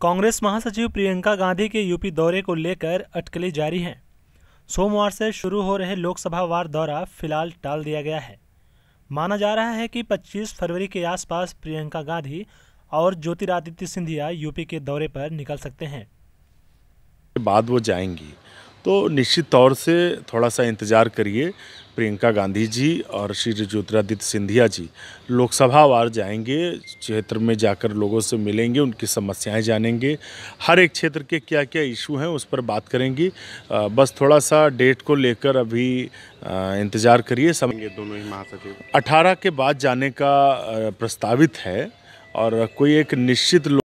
कांग्रेस महासचिव प्रियंका गांधी के यूपी दौरे को लेकर अटकलें जारी हैं सोमवार से शुरू हो रहे लोकसभा वार दौरा फिलहाल टाल दिया गया है माना जा रहा है कि 25 फरवरी के आसपास प्रियंका गांधी और ज्योतिरादित्य सिंधिया यूपी के दौरे पर निकल सकते हैं बाद वो जाएंगी तो निश्चित तौर से थोड़ा सा इंतज़ार करिए प्रियंका गांधी जी और श्री ज्योतिरादित्य सिंधिया जी लोकसभा वार जाएंगे क्षेत्र में जाकर लोगों से मिलेंगे उनकी समस्याएं जानेंगे हर एक क्षेत्र के क्या क्या इशू हैं उस पर बात करेंगी बस थोड़ा सा डेट को लेकर अभी इंतज़ार करिए समझेंगे दोनों ही महासचिव अठारह के बाद जाने का प्रस्तावित है और कोई एक निश्चित